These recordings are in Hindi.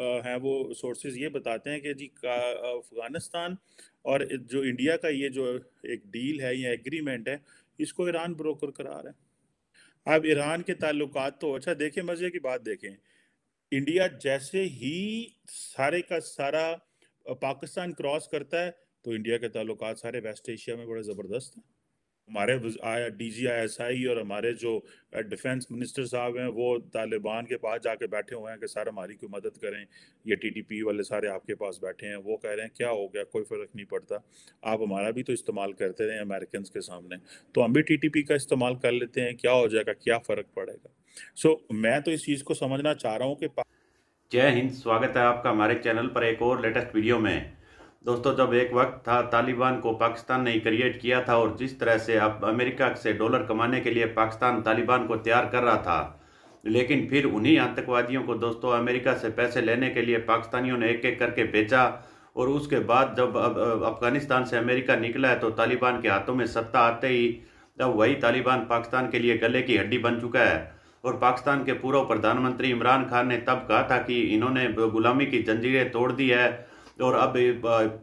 हैं वो सोर्सेज ये बताते हैं कि जी अफगानिस्तान और जो इंडिया का ये जो एक डील है या एग्रीमेंट है इसको ईरान ब्रोकर करा रहा है अब ईरान के ताल्लुक तो अच्छा देखें मज़े की बात देखें इंडिया जैसे ही सारे का सारा पाकिस्तान क्रॉस करता है तो इंडिया के ताल्लुक सारे वेस्ट एशिया में बड़े ज़बरदस्त हैं हमारे D G I S I और हमारे जो डिफेंस मिनिस्टर साहब हैं वो तालिबान के पास जाके बैठे हुए हैं कि सर हमारी कोई मदद करें ये टी टी पी वाले सारे आपके पास बैठे हैं वो कह रहे हैं क्या हो गया कोई फ़र्क नहीं पड़ता आप हमारा भी तो इस्तेमाल करते रहे अमेरिकन के सामने तो हम भी टी टी पी का इस्तेमाल कर लेते हैं क्या हो जाएगा क्या फ़र्क पड़ेगा सो मैं तो इस चीज़ को समझना चाह रहा हूँ कि जय हिंद स्वागत है आपका हमारे चैनल पर एक और लेटेस्ट वीडियो में दोस्तों जब एक वक्त था तालिबान को पाकिस्तान ने क्रिएट किया था और जिस तरह से अब अमेरिका से डॉलर कमाने के लिए पाकिस्तान तालिबान को तैयार कर रहा था लेकिन फिर उन्हीं आतंकवादियों को दोस्तों अमेरिका से पैसे लेने के लिए पाकिस्तानियों ने एक एक करके बेचा और उसके बाद जब अब अफगानिस्तान से अमेरिका निकला है तो तालिबान के हाथों में सत्ता आते ही अब वही तालिबान पाकिस्तान के लिए गले की हड्डी बन चुका है और पाकिस्तान के पूर्व प्रधानमंत्री इमरान खान ने तब कहा था कि इन्होंने गुलामी की जंजीरें तोड़ दी है और अब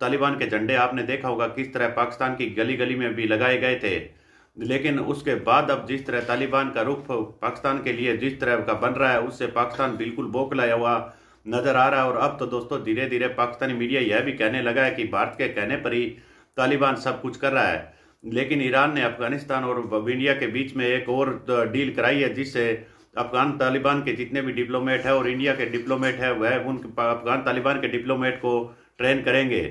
तालिबान के झंडे आपने देखा होगा किस तरह पाकिस्तान की गली गली में भी लगाए गए थे लेकिन उसके बाद अब जिस तरह तालिबान का रुख पाकिस्तान के लिए जिस तरह का बन रहा है उससे पाकिस्तान बिल्कुल बोखलाया हुआ नज़र आ रहा है और अब तो दोस्तों धीरे धीरे पाकिस्तानी मीडिया यह भी कहने लगा है कि भारत के कहने पर ही तालिबान सब कुछ कर रहा है लेकिन ईरान ने अफगानिस्तान और इंडिया के बीच में एक और डील कराई है जिससे अफगान तालिबान के जितने भी डिप्लोमेट है और इंडिया के डिप्लोमेट है वह उन अफगान तालिबान के डिप्लोमेट को ट्रेन करेंगे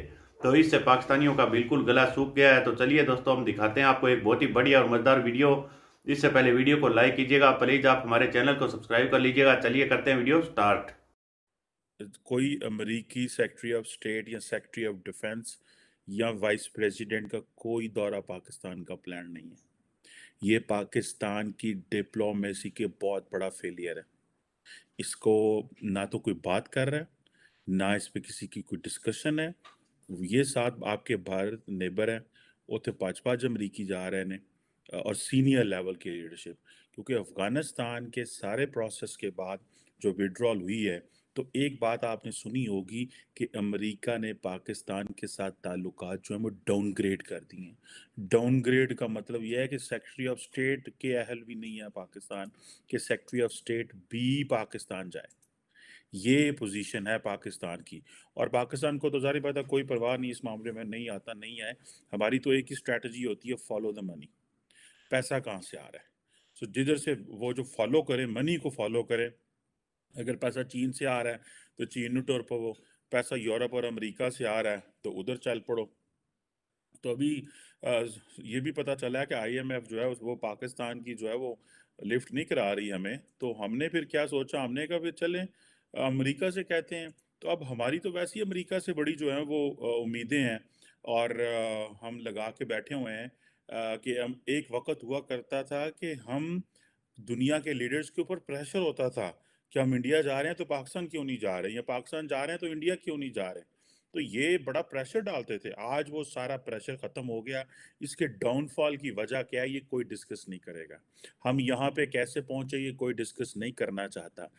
तो इससे पाकिस्तानियों का बिल्कुल गला सूख गया है तो चलिए दोस्तों हम दिखाते हैं आपको एक बहुत ही बढ़िया और मज़ेदार वीडियो इससे पहले वीडियो को लाइक कीजिएगा प्लीज़ आप हमारे चैनल को सब्सक्राइब कर लीजिएगा चलिए करते हैं वीडियो स्टार्ट कोई अमरीकी सेक्रेटरी ऑफ स्टेट या सेक्रेटरी ऑफ डिफेंस या वाइस प्रेसिडेंट का कोई दौरा पाकिस्तान का प्लान नहीं है ये पाकिस्तान की डिप्लोमेसी के बहुत बड़ा फेलियर है इसको ना तो कोई बात कर रहा है ना इस पर किसी की कोई डिस्कशन है ये साथ आपके भारत नेबर हैं उत्थे तो पाँच पाँच अमरीकी जा रहे हैं और सीनियर लेवल की लीडरशिप क्योंकि अफ़गानिस्तान के सारे प्रोसेस के बाद जो विड्रॉल हुई है तो एक बात आपने सुनी होगी कि अमेरिका ने पाकिस्तान के साथ ताल्लुक जो हैं वो डाउनग्रेड कर दिए हैं डाउनग्रेड का मतलब यह है कि सेक्रेटरी ऑफ स्टेट के अहल भी नहीं है पाकिस्तान के सेक्रेटरी ऑफ स्टेट भी पाकिस्तान जाए ये पोजीशन है पाकिस्तान की और पाकिस्तान को तो जारी बात है कोई परवाह नहीं इस मामले में नहीं आता नहीं आए हमारी तो एक ही स्ट्रेटजी होती है फॉलो द मनी पैसा कहाँ से आ रहा है सो so, जिधर से वो जो फॉलो करें मनी को फॉलो करें अगर पैसा चीन से आ रहा है तो चीन में टुर पवो पैसा यूरोप और अमेरिका से आ रहा है तो उधर चल पड़ो तो अभी ये भी पता चला है कि आईएमएफ जो है वो पाकिस्तान की जो है वो लिफ्ट नहीं करा रही हमें तो हमने फिर क्या सोचा हमने कहा फिर चलें अमेरिका से कहते हैं तो अब हमारी तो वैसे ही अमेरिका से बड़ी जो है वो उम्मीदें हैं और हम लगा के बैठे हुए हैं कि हम एक वक्त हुआ करता था कि हम दुनिया के लीडर्स के ऊपर प्रेशर होता था कि हम इंडिया जा रहे हैं तो पाकिस्तान क्यों नहीं जा रहे या पाकिस्तान जा रहे हैं तो इंडिया क्यों नहीं जा रहे तो ये बड़ा प्रेशर डालते थे आज वो सारा प्रेशर ख़त्म हो गया इसके डाउनफॉल की वजह क्या है ये कोई डिस्कस नहीं करेगा हम यहाँ पे कैसे पहुँचे ये कोई डिस्कस नहीं करना चाहता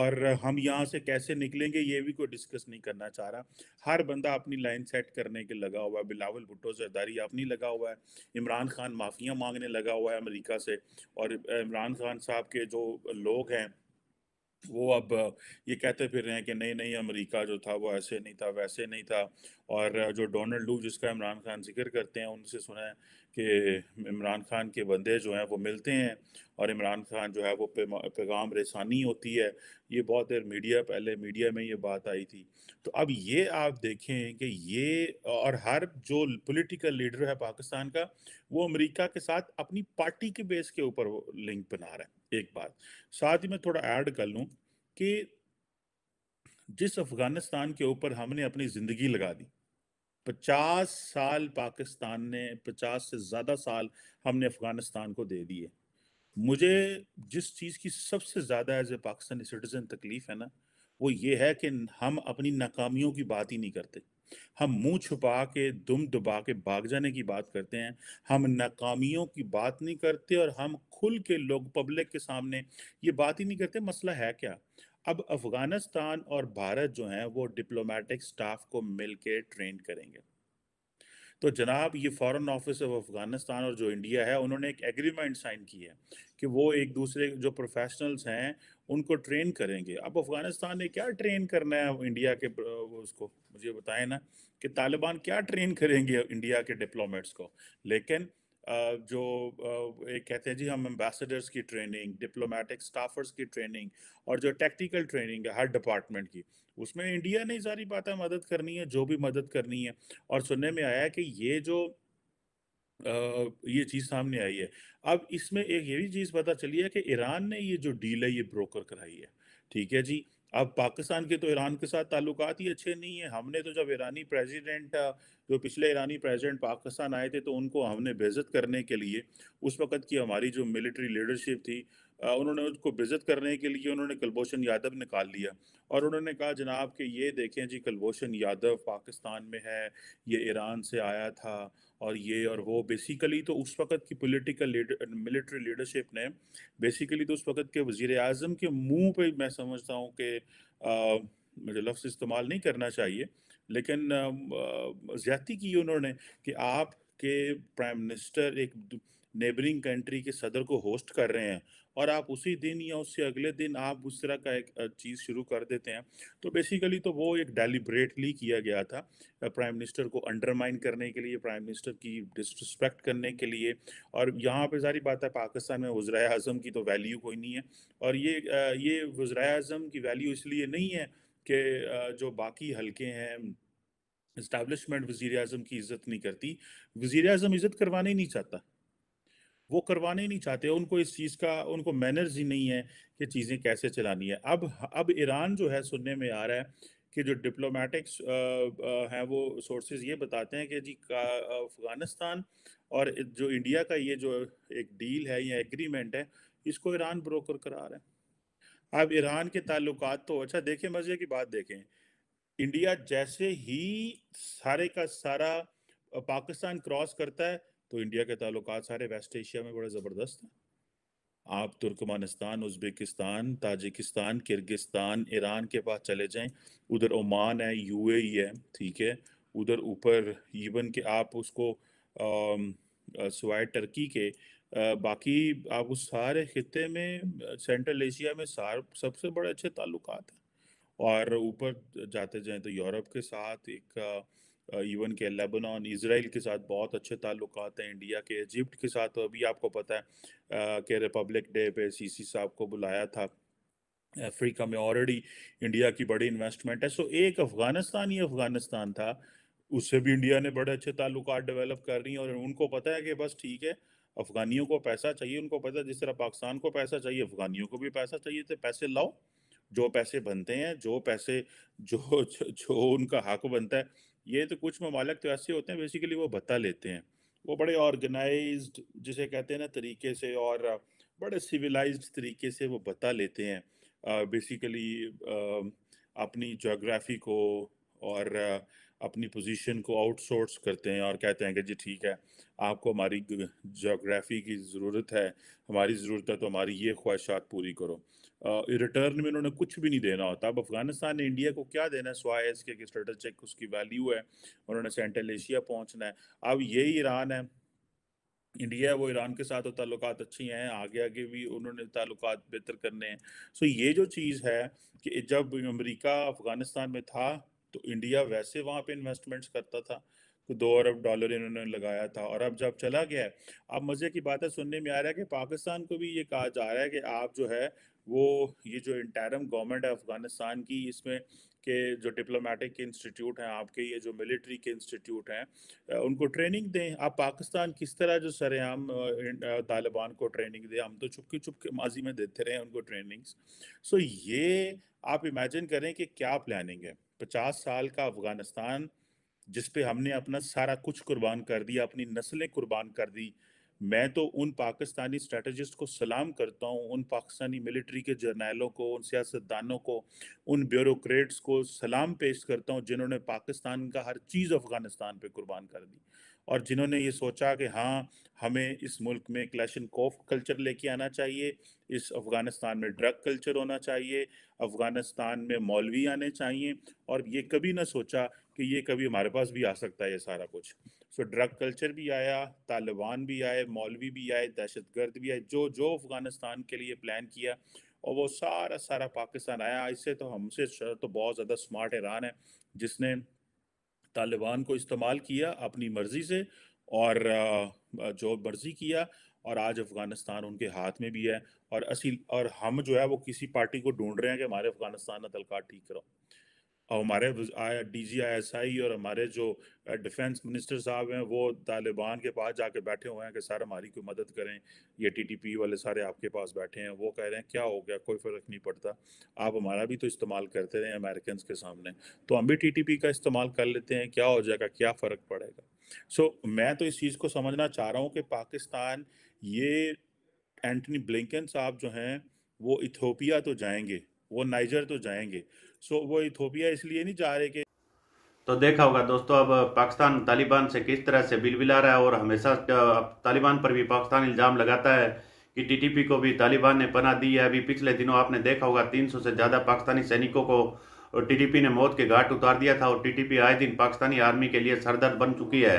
और हम यहाँ से कैसे निकलेंगे ये भी कोई डिस्कस नहीं करना चाह रहा हर बंदा अपनी लाइन सेट करने के लगा हुआ है बिलावल भुट्टो जरदारी अपनी लगा हुआ है इमरान खान माफ़ियाँ मांगने लगा हुआ है अमरीका से और इमरान खान साहब के जो लोग हैं वो अब ये कहते फिर रहे हैं कि नहीं नहीं अमेरिका जो था वो ऐसे नहीं था वैसे नहीं था और जो डोनाल्ड लू जिसका इमरान खान जिक्र करते हैं उनसे सुना है कि इमरान खान के बंदे जो हैं वो मिलते हैं और इमरान खान जो है वो पैगाम रेसानी होती है ये बहुत देर मीडिया पहले मीडिया में ये बात आई थी तो अब ये आप देखें कि ये और हर जो पोलिटिकल लीडर है पाकिस्तान का वो अमरीका के साथ अपनी पार्टी के बेस के ऊपर लिंक बना रहा है एक बात साथ ही मैं थोड़ा ऐड कर लूँ कि जिस अफगानिस्तान के ऊपर हमने अपनी जिंदगी लगा दी पचास साल पाकिस्तान ने पचास से ज़्यादा साल हमने अफगानिस्तान को दे दिए मुझे जिस चीज़ की सबसे ज़्यादा एज ए पाकिस्तानी सिटीज़न तकलीफ़ है ना वो ये है कि हम अपनी नाकामियों की बात ही नहीं करते हम मुंह छुपा के दुम दुबा के भाग जाने की बात करते हैं हम नाकामियों की बात नहीं करते और हम खुल के लोग पब्लिक के सामने ये बात ही नहीं करते मसला है क्या अब अफगानिस्तान और भारत जो हैं वो डिप्लोमेटिक स्टाफ को मिलके ट्रेन करेंगे तो जनाब ये फॉरेन ऑफिस ऑफ अफगानिस्तान और जो इंडिया है उन्होंने एक एग्रीमेंट साइन किया है कि वो एक दूसरे जो प्रोफेशनल्स हैं उनको ट्रेन करेंगे अब अफगानिस्तान ने क्या ट्रेन करना है इंडिया के उसको मुझे बताएं ना कि तालिबान क्या ट्रेन करेंगे इंडिया के डिप्लोमेट्स को लेकिन जो एक कहते हैं जी हम एम्बेसडर्स की ट्रेनिंग डिप्लोमेटिक स्टाफर्स की ट्रेनिंग और जो टेक्निकल ट्रेनिंग है हर डिपार्टमेंट की उसमें इंडिया ने सारी बातें मदद करनी है जो भी मदद करनी है और सुनने में आया कि ये जो ये चीज़ सामने आई है अब इसमें एक ये भी चीज़ पता चली है कि ईरान ने ये जो डील है ये ब्रोकर कराई है ठीक है जी अब पाकिस्तान के तो ईरान के साथ ताल्लुक ही अच्छे नहीं है हमने तो जब ईरानी प्रेसिडेंट जो पिछले ईरानी प्रेसिडेंट पाकिस्तान आए थे तो उनको हमने बेजत करने के लिए उस वक़्त की हमारी जो मिलिट्री लीडरशिप थी उन्होंने उसको विजिट करने के लिए उन्होंने कुलभूषण यादव निकाल लिया और उन्होंने कहा जनाब कि ये देखें जी कुलभूषण यादव पाकिस्तान में है ये ईरान से आया था और ये और वो बेसिकली तो उस वक्त की पॉलिटिकल मिलिट्री लीडरशिप ने बेसिकली तो उस वक्त के वज़ी अजम के मुंह पे मैं समझता हूँ कि मुझे लफ्ज़ इस्तेमाल नहीं करना चाहिए लेकिन ज़्यादा की उन्होंने कि आप के प्राइम मिनिस्टर एक नेबरिंग कंट्री के सदर को होस्ट कर रहे हैं और आप उसी दिन या उससे अगले दिन आप उस तरह का एक चीज़ शुरू कर देते हैं तो बेसिकली तो वो एक डेलिब्रेटली किया गया था प्राइम मिनिस्टर को अंडरमाइन करने के लिए प्राइम मिनिस्टर की डिसरिस्पेक्ट करने के लिए और यहाँ पे सारी बात है पाकिस्तान में वज्र अजम की तो वैल्यू कोई नहीं है और ये ये वज्र अजम की वैल्यू इसलिए नहीं है कि जो बाकी हल्के हैं इस्टबलिशमेंट वज़ी अजम की इज़्ज़त नहीं करती वज़ी अजम इज़्ज़त करवाना ही नहीं चाहता वो करवाने नहीं चाहते उनको इस चीज़ का उनको मैनर्स ही नहीं है कि चीज़ें कैसे चलानी है अब अब ईरान जो है सुनने में आ रहा है कि जो डिप्लोमेटिक्स हैं वो सोर्सेज ये बताते हैं कि जी अफ़गानिस्तान और जो इंडिया का ये जो एक डील है या एग्रीमेंट है इसको ईरान ब्रोकर करा रहा है अब ईरान के ताल्लुक तो अच्छा देखें मज़े की बात देखें इंडिया जैसे ही सारे का सारा पाकिस्तान क्रॉस करता है तो इंडिया के ताल्लुक सारे वेस्ट एशिया में बड़े ज़बरदस्त हैं आप Turkmenistan Uzbekistan Tajikistan Kyrgyzstan Iran के पास चले जाएं उधर ओमान है यूएई है ठीक है उधर ऊपर इवन के आप उसको सवाए टर्की के आ, बाकी आप उस सारे खत्े में सेंट्रल एशिया में सार सबसे बड़े अच्छे ताल्लुक हैं और ऊपर जाते जाएं तो यूरोप के साथ एक इवन के लेबनान इसराइल के साथ बहुत अच्छे ताल्लुक हैं इंडिया के इजिप्ट के साथ तो अभी आपको पता है कि रिपब्लिक डे पे सीसी साहब को बुलाया था अफ्रीका में ऑलरेडी इंडिया की बड़ी इन्वेस्टमेंट है सो एक अफगानिस्तान ही अफगानिस्तान था उससे भी इंडिया ने बड़े अच्छे ताल्लुक डेवलप कर रही हैं और उनको पता है कि बस ठीक है अफगानियों को पैसा चाहिए उनको पता है जिस तरह पाकिस्तान को पैसा चाहिए अफगानियों को भी पैसा चाहिए तो पैसे लाओ जो पैसे बनते हैं जो पैसे जो जो उनका हक बनता है ये तो कुछ ममालक तो ऐसे होते हैं बेसिकली वो बता लेते हैं वो बड़े ऑर्गेनाइज जिसे कहते हैं ना तरीके से और बड़े सिविलाइज्ड तरीके से वो बता लेते हैं बेसिकली अपनी जोग्राफ़ी को और अपनी पोजीशन को आउटसोर्स करते हैं और कहते हैं कि जी ठीक है आपको हमारी जोग्राफ़ी की ज़रूरत है हमारी ज़रूरत है तो हमारी ये ख्वाहिशात पूरी करो रिटर्न में उन्होंने कुछ भी नहीं देना होता अब अफगानिस्तान ने इंडिया को क्या देना है स्वाय इसके कि स्टेटस चेक उसकी वैल्यू है उन्होंने सेंट्रल एशिया पहुंचना है अब यही ईरान है इंडिया वो ईरान के साथ तो ताल्लुक अच्छी हैं आगे आगे भी उन्होंने ताल्लुक बेहतर करने हैं सो ये जो चीज़ है कि जब अमेरिका अफगानिस्तान में था तो इंडिया वैसे वहाँ पे इन्वेस्टमेंट्स करता था तो दो अरब डॉलर इन्होंने लगाया था और अब जब चला गया है अब मज़े की बातें सुनने में आ रहा है कि पाकिस्तान को भी ये कहा जा रहा है कि आप जो है वो ये जो इंटरम गवर्नमेंट है अफ़गानिस्तान की इसमें के जो डिप्लोमेटिक के इंस्टीट्यूट हैं आपके ये जो मिलिट्री के इंस्टीट्यूट हैं उनको ट्रेनिंग दें आप पाकिस्तान किस तरह जो सरेआम तालिबान को ट्रेनिंग दें हम तो चुपके चुपके माजी में देते रहे उनको ट्रेनिंग्स सो ये आप इमेजिन करें कि क्या प्लानिंग है पचास साल का अफ़गानिस्तान जिसपे हमने अपना सारा कुछ कुर्बान कर दिया अपनी नस्लें कुर्बान कर दी मैं तो उन पाकिस्तानी स्ट्रेटजिस्ट को सलाम करता हूँ उन पाकिस्तानी मिलिट्री के जर्नैलों को उन सियासतदानों को उन ब्यूरोक्रेट्स को सलाम पेश करता हूँ जिन्होंने पाकिस्तान का हर चीज़ अफ़गानिस्तान पे कुर्बान कर दी और जिन्होंने ये सोचा कि हाँ हमें इस मुल्क में क्लैशन कोफ कल्चर लेके आना चाहिए इस अफ़गानिस्तान में ड्रग कल्चर होना चाहिए अफ़गानिस्तान में मौलवी आने चाहिए और ये कभी ना सोचा कि ये कभी हमारे पास भी आ सकता है ये सारा कुछ सो ड्रग कल्चर भी आया तालिबान भी आए मौलवी भी आए दहशतगर्द भी आए जो जो अफगानिस्तान के लिए प्लान किया और वो सारा सारा पाकिस्तान आया इससे तो हमसे तो बहुत ज़्यादा स्मार्ट ईरान है जिसने तालिबान को इस्तेमाल किया अपनी मर्ज़ी से और जो मर्ज़ी किया और आज अफगानिस्तान उनके हाथ में भी है और असी और हम जो है वो किसी पार्टी को ढूंढ रहे हैं कि हमारे अफगानिस्तान का तलका ठीक करो और हमारे D G I S I और हमारे जो डिफेंस मिनिस्टर साहब हैं वो तालिबान के पास जाके बैठे हुए हैं कि सर हमारी कोई मदद करें ये टी टी पी वाले सारे आपके पास बैठे हैं वो कह रहे हैं क्या हो गया कोई फ़र्क नहीं पड़ता आप हमारा भी तो इस्तेमाल करते रहें अमेरिकन के सामने तो हम भी टी टी पी का इस्तेमाल कर लेते हैं क्या हो जाएगा क्या फ़र्क पड़ेगा सो so, मैं तो इस चीज़ को समझना चाह रहा हूँ कि पाकिस्तान ये एंटनी ब्लिंकन साहब जो हैं वो इथोपिया तो जाएंगे वो नाइजर तो जाएंगे सो वो इथोपिया इसलिए नहीं चाह रहे कि तो देखा होगा दोस्तों अब पाकिस्तान तालिबान से किस तरह से बिलबिला रहा है और हमेशा तालिबान पर भी पाकिस्तान इल्ज़ाम लगाता है कि टीटीपी को भी तालिबान ने पना दी है अभी पिछले दिनों आपने देखा होगा 300 से ज़्यादा पाकिस्तानी सैनिकों को टीटीपी ने मौत के घाट उतार दिया था और टीटीपी आए दिन पाकिस्तानी आर्मी के लिए सरदर्द बन चुकी है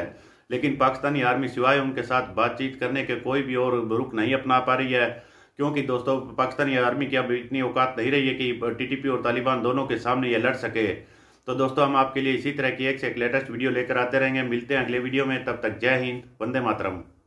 लेकिन पाकिस्तानी आर्मी सिवाय उनके साथ बातचीत करने के कोई भी और रुख नहीं अपना पा रही है क्योंकि दोस्तों पाकिस्तानी आर्मी की अब इतनी औकात नहीं रही है कि टीटीपी और तालिबान दोनों के सामने ये लड़ सके तो दोस्तों हम आपके लिए इसी तरह की एक से एक लेटेस्ट वीडियो लेकर आते रहेंगे मिलते हैं अगले वीडियो में तब तक जय हिंद वंदे मातरम